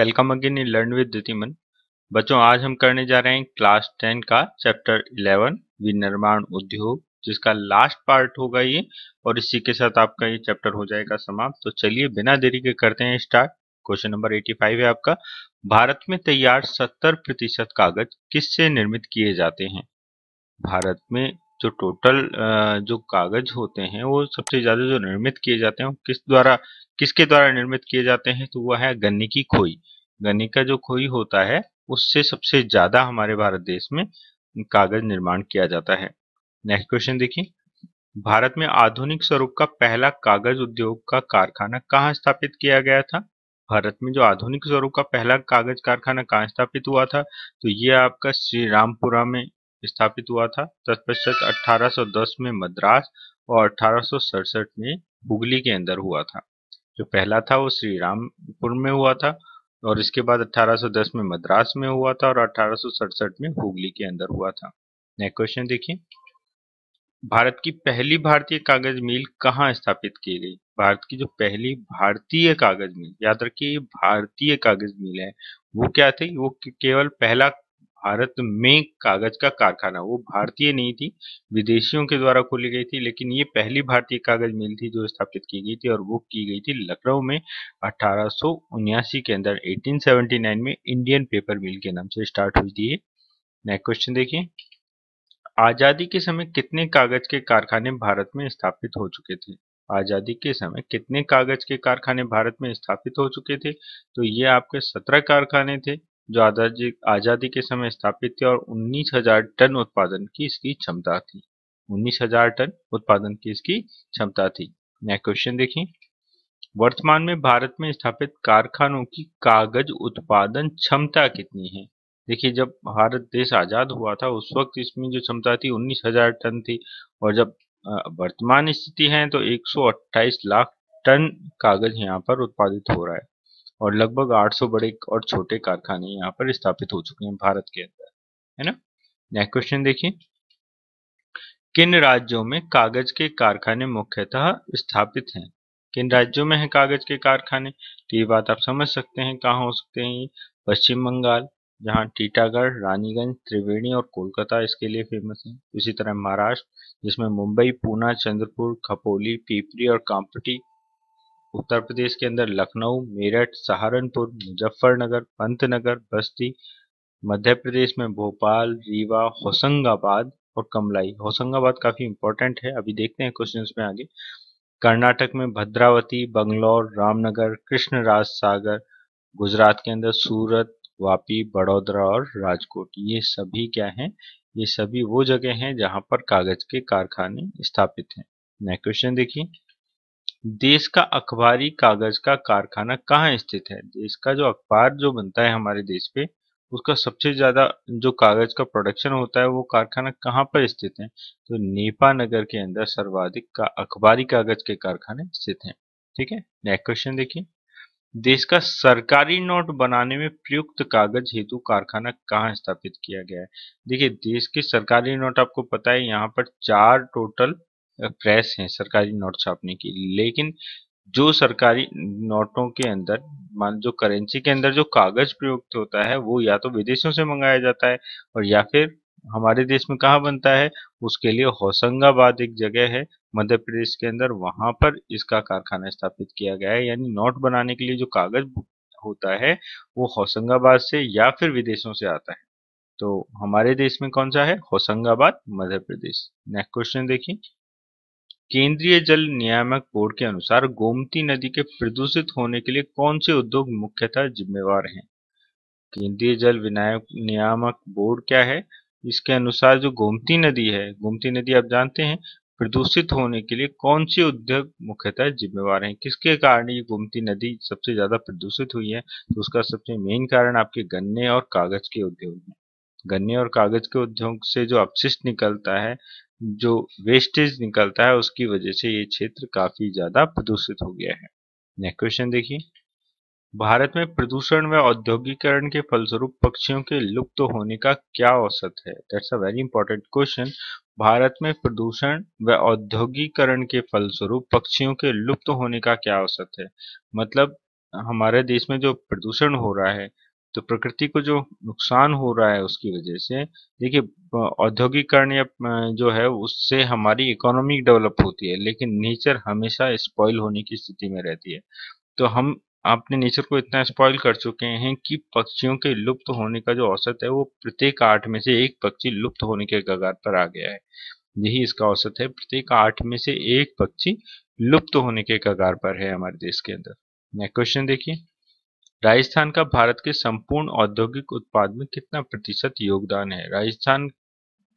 welcome again in learn with Dyutiman बच्चों आज हम करने जा रहे हैं क्लास टेन का चैप्टर इलेवन विनिर्माण उद्योग जिसका लास्ट पार्ट होगा ये और इसी के साथ आपका ये चैप्टर हो जाएगा समाप्त तो चलिए बिना देरी के करते हैं स्टार्ट क्वेश्चन नंबर 85 है आपका भारत में तैयार 70 प्रतिशत कागज किससे निर्मित किए जाते हैं भारत में जो टोटल जो कागज होते हैं वो सबसे ज्यादा जो निर्मित किए जाते हैं किस द्वारा किसके द्वारा निर्मित किए जाते हैं तो वह है गन्ने की खोई गन्ने का जो खोई होता है उससे सबसे ज्यादा हमारे भारत देश में कागज निर्माण किया जाता है नेक्स्ट क्वेश्चन देखिए भारत में आधुनिक स्वरूप का पहला कागज उद्योग का कारखाना कहाँ स्थापित किया गया था भारत में जो आधुनिक स्वरूप का पहला कागज कारखाना कहाँ स्थापित हुआ था तो ये आपका श्री रामपुरा में स्थापित हुआ था तत्पश्चात 1810 में मद्रास और अठारह में हुगली के अंदर हुआ था जो पहला था वो श्री रामपुर में हुआ था और इसके बाद 1810 में मद्रास में हुआ था और अठारह में हुगली के अंदर हुआ था नेक्स्ट क्वेश्चन देखिए भारत की पहली भारतीय कागज मिल कहाँ स्थापित की गई भारत की जो पहली भारतीय कागज मिल याद रखिए भारतीय कागज मिल है वो क्या थी वो केवल पहला भारत में कागज का कारखाना वो भारतीय नहीं थी विदेशियों के द्वारा खोली गई थी लेकिन ये पहली भारतीय कागज मिल थी जो स्थापित की गई थी और वो की गई थी लखनऊ में अठारह के अंदर 1879 में इंडियन पेपर मिल के नाम से स्टार्ट हुई थी नेक्स्ट क्वेश्चन देखिए आजादी के समय कितने कागज के कारखाने भारत में स्थापित हो चुके थे आजादी के समय कितने कागज के कारखाने भारत में स्थापित हो चुके थे तो ये आपके सत्रह कारखाने थे जो आजादी आजादी के समय स्थापित थे और 19,000 टन उत्पादन की इसकी क्षमता थी 19,000 टन उत्पादन की इसकी क्षमता थी नेक्स्ट क्वेश्चन देखें वर्तमान में भारत में स्थापित कारखानों की कागज उत्पादन क्षमता कितनी है देखिए जब भारत देश आज़ाद हुआ था उस वक्त इसमें जो क्षमता थी उन्नीस हजार टन थी और जब वर्तमान स्थिति है तो 128 लाख टन कागज यहाँ पर उत्पादित हो रहा है और लगभग 800 बड़े और छोटे कारखाने यहाँ पर स्थापित हो चुके हैं भारत के अंदर है ना नेक्स्ट क्वेश्चन देखिए किन राज्यों में कागज के कारखाने मुख्यतः स्थापित हैं किन राज्यों में है कागज के कारखाने तो ये बात आप समझ सकते हैं कहाँ हो सकते हैं पश्चिम बंगाल जहाँ टीटागढ़ रानीगंज त्रिवेणी और कोलकाता इसके लिए फेमस है इसी तरह महाराष्ट्र जिसमें मुंबई पूना चंद्रपुर खपोली पीपरी और कांपटी उत्तर प्रदेश के अंदर लखनऊ मेरठ सहारनपुर मुजफ्फरनगर पंतनगर बस्ती मध्य प्रदेश में भोपाल रीवा होशंगाबाद और कमलाई होशंगाबाद काफ़ी इंपॉर्टेंट है अभी देखते हैं क्वेश्चन में आगे कर्नाटक में भद्रावती बंगलौर रामनगर कृष्णराज सागर गुजरात के अंदर सूरत वापी बड़ोदरा और राजकोट ये सभी क्या हैं ये सभी वो जगह हैं जहां पर कागज के कारखाने स्थापित हैं नेक्स्ट क्वेश्चन देखिए देश का अखबारी कागज का कारखाना कहाँ स्थित है देश का जो अखबार जो बनता है हमारे देश पे उसका सबसे ज़्यादा जो कागज का प्रोडक्शन होता है वो कारखाना कहाँ पर स्थित है तो नेपा नगर के अंदर सर्वाधिक का अखबारी कागज के कारखाने स्थित हैं ठीक है नेक्स्ट क्वेश्चन देखिए देश का सरकारी नोट बनाने में प्रयुक्त कागज हेतु कारखाना कहाँ स्थापित किया गया है देखिए देश के सरकारी नोट आपको पता है यहाँ पर चार टोटल प्रेस हैं सरकारी नोट छापने के लिए लेकिन जो सरकारी नोटों के अंदर मान जो करेंसी के अंदर जो कागज प्रयुक्त होता है वो या तो विदेशों से मंगाया जाता है और या फिर हमारे देश में कहाँ बनता है उसके लिए होशंगाबाद एक जगह है मध्य प्रदेश के अंदर वहां पर इसका कारखाना स्थापित किया गया है यानी नोट बनाने के लिए जो कागज होता है वो होशंगाबाद से या फिर विदेशों से आता है तो हमारे देश में कौन सा है होशंगाबाद मध्य प्रदेश नेक्स्ट क्वेश्चन देखिए केंद्रीय जल नियामक बोर्ड के अनुसार गोमती नदी के प्रदूषित होने के लिए कौन से उद्योग मुख्यतः जिम्मेवार हैं केंद्रीय जल विनायक नियामक बोर्ड क्या है इसके अनुसार जो गोमती नदी है गोमती नदी आप जानते हैं प्रदूषित होने के लिए कौन से उद्योग मुख्यतः जिम्मेवार हैं किसके कारण ये गोमती नदी सबसे ज्यादा प्रदूषित हुई है तो उसका सबसे मेन कारण आपके गन्ने और कागज के उद्योग में गन्ने और कागज के उद्योग से जो अपशिष्ट निकलता है जो वेस्टेज निकलता है उसकी वजह से ये क्षेत्र काफी ज्यादा प्रदूषित हो गया है नेक्स्ट क्वेश्चन देखिए भारत में प्रदूषण व औद्योगिकरण के फलस्वरूप पक्षियों के लुप्त तो होने का क्या औसत है that's a very important question Bharat में प्रदूषण व औद्योगिकरण के फलस्वरूप पक्षियों के लुप्त तो होने का क्या औसत है मतलब हमारे देश में जो प्रदूषण हो रहा है तो प्रकृति को जो नुकसान हो रहा है उसकी वजह से देखिए औद्योगिकरण या जो है उससे हमारी इकोनॉमी डेवलप होती है लेकिन नेचर हमेशा स्पॉइल होने की स्थिति में रहती है तो हम अपने नेचर को इतना स्पॉइल कर चुके हैं कि पक्षियों के लुप्त होने का जो औसत है वो प्रत्येक आठ में से एक पक्षी लुप्त होने के कगार पर आ गया है यही इसका औसत है प्रत्येक आठ में से एक पक्षी लुप्त होने के कगार पर है हमारे देश के अंदर नेक्स्ट क्वेश्चन देखिए राजस्थान का भारत के संपूर्ण औद्योगिक उत्पाद में कितना प्रतिशत योगदान है राजस्थान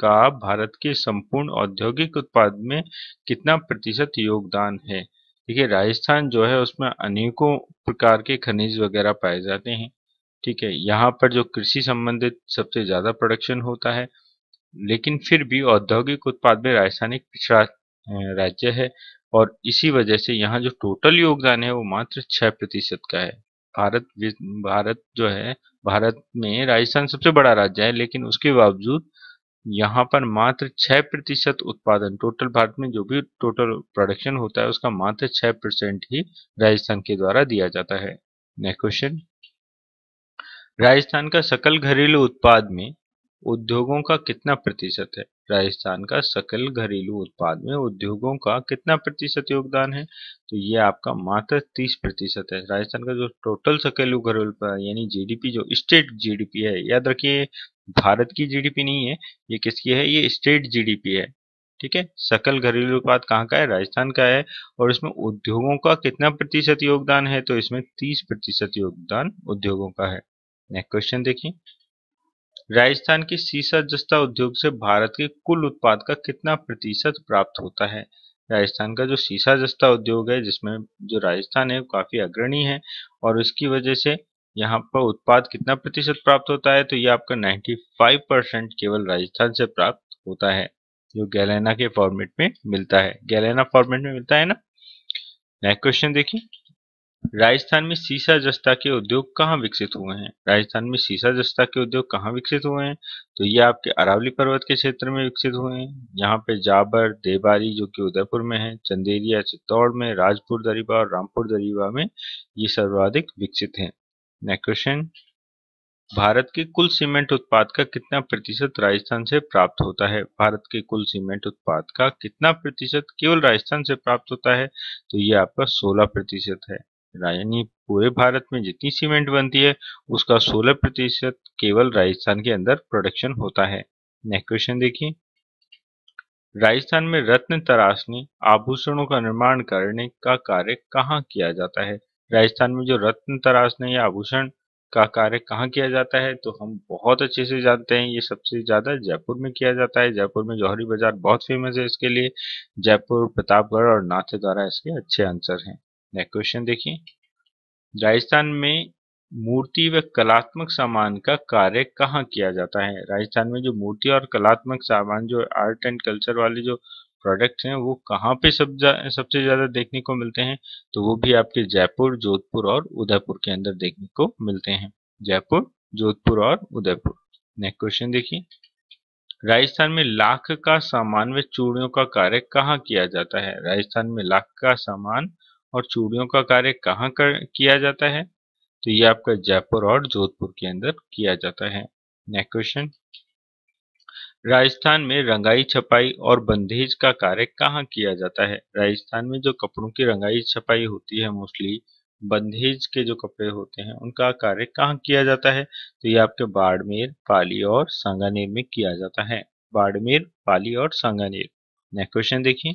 का भारत के संपूर्ण औद्योगिक उत्पाद में कितना प्रतिशत योगदान है ठीक है राजस्थान जो है उसमें अनेकों प्रकार के खनिज वगैरह पाए जाते हैं ठीक है यहाँ पर जो कृषि संबंधित सबसे ज़्यादा प्रोडक्शन होता है लेकिन फिर भी औद्योगिक उत्पाद में राजस्थान एक पिछड़ा राज्य है और इसी वजह से यहाँ जो टोटल योगदान है वो मात्र छः प्रतिशत का है भारत भारत जो है भारत में राजस्थान सबसे बड़ा राज्य है लेकिन उसके बावजूद यहाँ पर मात्र छः प्रतिशत उत्पादन टोटल भारत में जो भी टोटल प्रोडक्शन होता है उसका मात्र छः परसेंट ही राजस्थान के द्वारा दिया जाता है नेक्स्ट क्वेश्चन राजस्थान का सकल घरेलू उत्पाद में उद्योगों का कितना प्रतिशत है राजस्थान का सकल घरेलू उत्पाद में उद्योगों का कितना प्रतिशत योगदान है तो ये आपका मात्र तीस प्रतिशत है राजस्थान का जो टोटल घरेलू घरेलू यानी जीडीपी जो स्टेट जीडीपी है याद रखिए भारत की जीडीपी नहीं है ये किसकी है ये स्टेट जीडीपी है ठीक है सकल घरेलू उत्पाद कहाँ का है राजस्थान का है और इसमें उद्योगों का कितना प्रतिशत योगदान है तो इसमें तीस प्रतिशत योगदान उद्योगों का है नेक्स्ट क्वेश्चन देखिए राजस्थान की सीसा जस्ता उद्योग से भारत के कुल उत्पाद का कितना प्रतिशत प्राप्त होता है राजस्थान का जो सीसा जस्ता उद्योग है जिसमें जो राजस्थान है काफ़ी अग्रणी है और इसकी वजह से यहाँ पर उत्पाद कितना प्रतिशत प्राप्त होता है तो ये आपका 95 परसेंट केवल राजस्थान से प्राप्त होता है जो गैलेना के फॉर्मेट में मिलता है गैलेना फॉर्मेट में मिलता है ना नेक्स्ट क्वेश्चन देखिए राजस्थान में सीसा जस्ता के उद्योग कहाँ विकसित हुए हैं राजस्थान में सीसा जस्ता के उद्योग कहाँ विकसित हुए हैं तो ये आपके अरावली पर्वत के क्षेत्र में विकसित हुए हैं यहाँ पे जाबर देबारी जो कि उदयपुर में है चंदेरिया चित्तौड़ में राजपुर दरीबा और रामपुर दरीबा में ये सर्वाधिक विकसित है नेक्स्ट क्वेश्चन भारत के कुल सीमेंट उत्पाद का कितना प्रतिशत राजस्थान से प्राप्त होता है भारत के कुल सीमेंट उत्पाद का कितना प्रतिशत केवल राजस्थान से प्राप्त होता है तो ये आपका 16 प्रतिशत है यानी पूरे भारत में जितनी सीमेंट बनती है उसका 16 प्रतिशत केवल राजस्थान के अंदर प्रोडक्शन होता है नेक्स्ट क्वेश्चन देखिए राजस्थान में रत्न तराशने आभूषणों का निर्माण करने का कार्य कहाँ किया जाता है राजस्थान में जो रत्न तराशने या आभूषण का कार्य कहाँ किया जाता है तो हम बहुत अच्छे से जानते हैं ये सबसे ज़्यादा जयपुर में किया जाता है जयपुर में जौहरी बाजार बहुत फेमस है इसके लिए जयपुर प्रतापगढ़ और द्वारा इसके अच्छे आंसर हैं नेक्स्ट क्वेश्चन देखिए राजस्थान में मूर्ति व कलात्मक सामान का कार्य कहाँ किया जाता है राजस्थान में जो मूर्ति और कलात्मक सामान जो आर्ट एंड कल्चर वाले जो प्रोडक्ट्स हैं वो कहाँ पे सब जा, सबसे ज़्यादा देखने को मिलते हैं तो वो भी आपके जयपुर जोधपुर और उदयपुर के अंदर देखने को मिलते हैं जयपुर जोधपुर और उदयपुर नेक्स्ट क्वेश्चन देखिए राजस्थान में लाख का सामान व चूड़ियों का कार्य कहाँ किया जाता है राजस्थान में लाख का सामान और चूड़ियों का कार्य कहाँ कर किया जाता है तो ये आपका जयपुर और जोधपुर के अंदर किया जाता है नेक्स्ट क्वेश्चन राजस्थान में रंगाई छपाई और बंदेज का कार्य कहाँ किया जाता है राजस्थान में जो कपड़ों की रंगाई छपाई होती है मोस्टली बंदेज के जो कपड़े होते हैं उनका कार्य कहाँ किया जाता है तो ये आपके बाड़मेर पाली और सांगानेर में किया जाता है बाड़मेर पाली और सांगानेर नेक्स्ट क्वेश्चन देखिए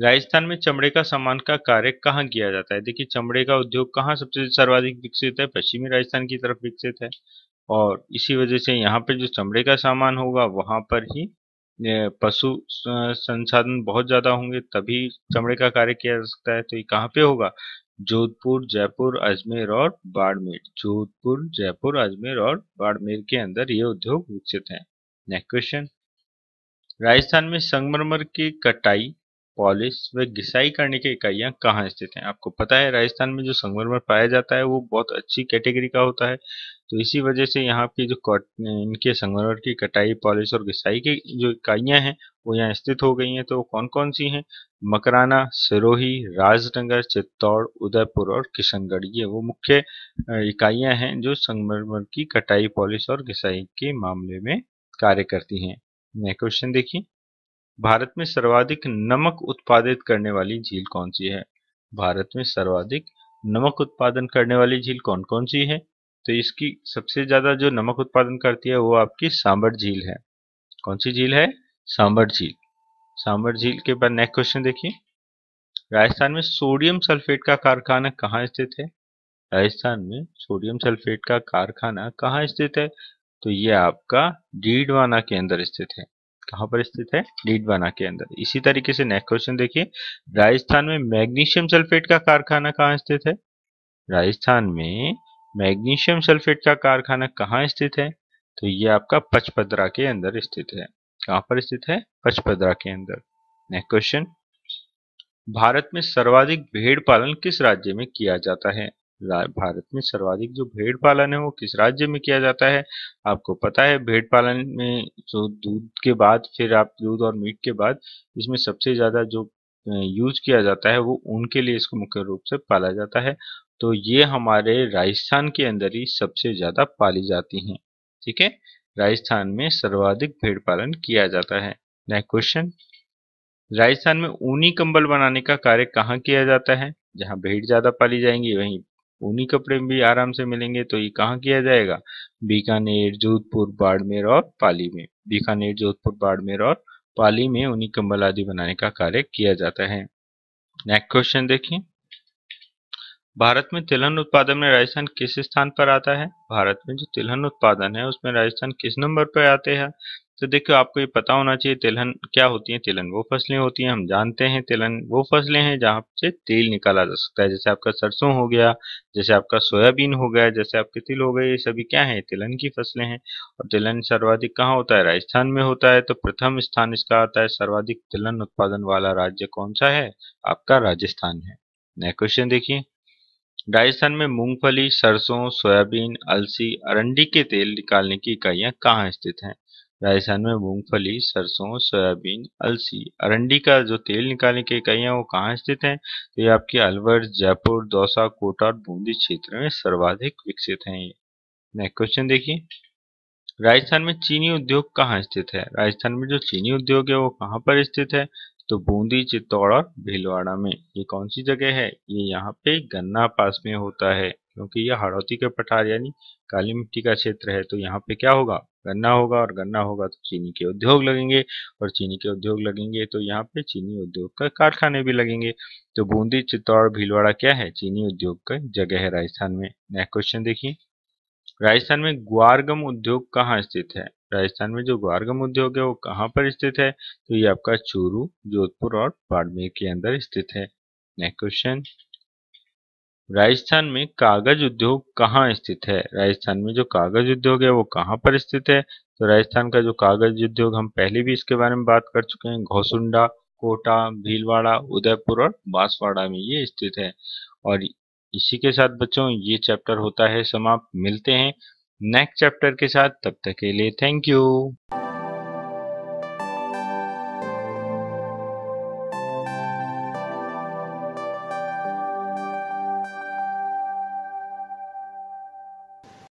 राजस्थान में चमड़े का सामान का कार्य कहाँ किया जाता है देखिए चमड़े का उद्योग कहाँ सबसे सर्वाधिक विकसित है पश्चिमी राजस्थान की तरफ विकसित है और इसी वजह से यहाँ पर जो चमड़े का सामान होगा वहाँ पर ही पशु संसाधन बहुत ज़्यादा होंगे तभी चमड़े का कार्य किया जा सकता है तो ये कहाँ पे होगा जोधपुर जयपुर अजमेर और बाड़मेर जोधपुर जयपुर अजमेर और बाड़मेर के अंदर ये उद्योग विकसित है नेक्स्ट क्वेश्चन राजस्थान में संगमरमर की कटाई पॉलिश व घिसाई करने की इकाइयां कहाँ स्थित हैं आपको पता है राजस्थान में जो संगमरमर पाया जाता है वो बहुत अच्छी कैटेगरी का होता है तो इसी वजह से यहाँ की जो इनके संगमरमर की कटाई पॉलिश और घिसाई की जो इकाइयां हैं वो यहाँ स्थित हो गई हैं तो कौन कौन सी हैं मकराना सिरोही राजनगर चित्तौड़ उदयपुर और किशनगढ़ ये वो मुख्य इकाइयां हैं जो संगमरमर की कटाई पॉलिश और घिसाई के मामले में कार्य करती हैं नेक्स्ट क्वेश्चन देखिए भारत में सर्वाधिक नमक उत्पादित करने वाली झील कौन सी है भारत में सर्वाधिक नमक उत्पादन करने वाली झील कौन कौन सी है तो इसकी सबसे ज्यादा जो नमक उत्पादन करती है वो आपकी सांबर झील है कौन सी झील है सांबर झील सांबर झील के बाद नेक्स्ट क्वेश्चन देखिए राजस्थान में सोडियम सल्फेट का कारखाना कहाँ स्थित है राजस्थान में सोडियम सल्फेट का कारखाना कहाँ स्थित है तो ये आपका डीडवाना के अंदर स्थित है कहां पर स्थित है डीडवाना के अंदर इसी तरीके से नेक्स्ट क्वेश्चन देखिए राजस्थान में मैग्नीशियम सल्फेट का कारखाना कहाँ स्थित है राजस्थान में मैग्नीशियम सल्फेट का कारखाना कहाँ स्थित है तो ये आपका पचपदरा के अंदर स्थित है कहाँ पर स्थित है पचपदरा के अंदर नेक्स्ट क्वेश्चन भारत में सर्वाधिक भेड़ पालन किस राज्य में किया जाता है भारत में सर्वाधिक जो भेड़ पालन है वो किस राज्य में किया जाता है आपको पता है भेड़ पालन में जो दूध के बाद फिर आप दूध और मीट के बाद इसमें सबसे ज़्यादा जो यूज किया जाता है वो उनके लिए इसको मुख्य रूप से पाला जाता है तो ये हमारे राजस्थान के अंदर ही सबसे ज़्यादा पाली जाती हैं ठीक है राजस्थान में सर्वाधिक भेड़ पालन किया जाता है नेक्स्ट क्वेश्चन राजस्थान में ऊनी कंबल बनाने का कार्य कहाँ किया जाता है जहाँ भेड़ ज़्यादा पाली जाएंगी वहीं ऊनी कपड़े भी आराम से मिलेंगे तो ये कहाँ किया जाएगा बीकानेर जोधपुर बाड़मेर और पाली में बीकानेर जोधपुर बाड़मेर और पाली में ऊनी कंबल आदि बनाने का कार्य किया जाता है नेक्स्ट क्वेश्चन देखिए भारत में तिलहन उत्पादन में राजस्थान किस स्थान पर आता है भारत में जो तिलहन उत्पादन है उसमें राजस्थान किस नंबर पर आते हैं तो देखो आपको ये पता होना चाहिए तिलहन क्या होती है तिलहन वो फसलें होती हैं हम जानते हैं तिलहन वो फसलें हैं जहाँ से तेल निकाला जा सकता है जैसे आपका सरसों हो गया जैसे आपका सोयाबीन हो गया जैसे आपके तिल हो गए ये सभी क्या है तिलहन की फसलें हैं और तिलहन सर्वाधिक कहाँ होता है राजस्थान में होता है तो प्रथम स्थान इसका आता है सर्वाधिक तिलहन उत्पादन वाला राज्य कौन सा है आपका राजस्थान है नेक्स्ट क्वेश्चन देखिए राजस्थान में मूंगफली सरसों सोयाबीन अलसी अरंडी के तेल निकालने की इकाइयां कहाँ स्थित हैं राजस्थान में मूंगफली सरसों सोयाबीन अलसी अरंडी का जो तेल निकालने के इकाई है वो कहाँ स्थित हैं तो ये आपके अलवर जयपुर दौसा कोटा और बूंदी क्षेत्र में सर्वाधिक विकसित हैं ये नेक्स्ट क्वेश्चन देखिए राजस्थान में चीनी उद्योग कहाँ स्थित है राजस्थान में जो चीनी उद्योग है वो कहाँ पर स्थित है तो बूंदी चित्तौड़ और भीलवाड़ा में ये कौन सी जगह है ये यहाँ पे गन्ना पास में होता है क्योंकि यह हड़ौती के पठार यानी काली मिट्टी का क्षेत्र है तो यहाँ पे क्या होगा गन्ना होगा और गन्ना होगा तो चीनी के उद्योग लगेंगे और चीनी के उद्योग लगेंगे तो यहाँ पे चीनी उद्योग का कारखाने भी लगेंगे तो बूंदी चित्तौड़ भीलवाड़ा क्या है चीनी उद्योग का जगह है राजस्थान में नेक्स्ट क्वेश्चन देखिए राजस्थान में ग्वारगम उद्योग कहाँ स्थित है राजस्थान में जो ग्वारगम उद्योग है वो कहाँ पर स्थित है तो ये आपका चूरू जोधपुर और बाड़मेर के अंदर स्थित है नेक्स्ट क्वेश्चन राजस्थान में कागज उद्योग कहाँ स्थित है राजस्थान में जो कागज उद्योग है वो कहाँ पर स्थित है तो राजस्थान का जो कागज उद्योग हम पहले भी इसके बारे में बात कर चुके हैं घोसुंडा कोटा भीलवाड़ा उदयपुर और बांसवाड़ा में ये स्थित है और इसी के साथ बच्चों ये चैप्टर होता है समाप्त मिलते हैं नेक्स्ट चैप्टर के साथ तब तक के लिए थैंक यू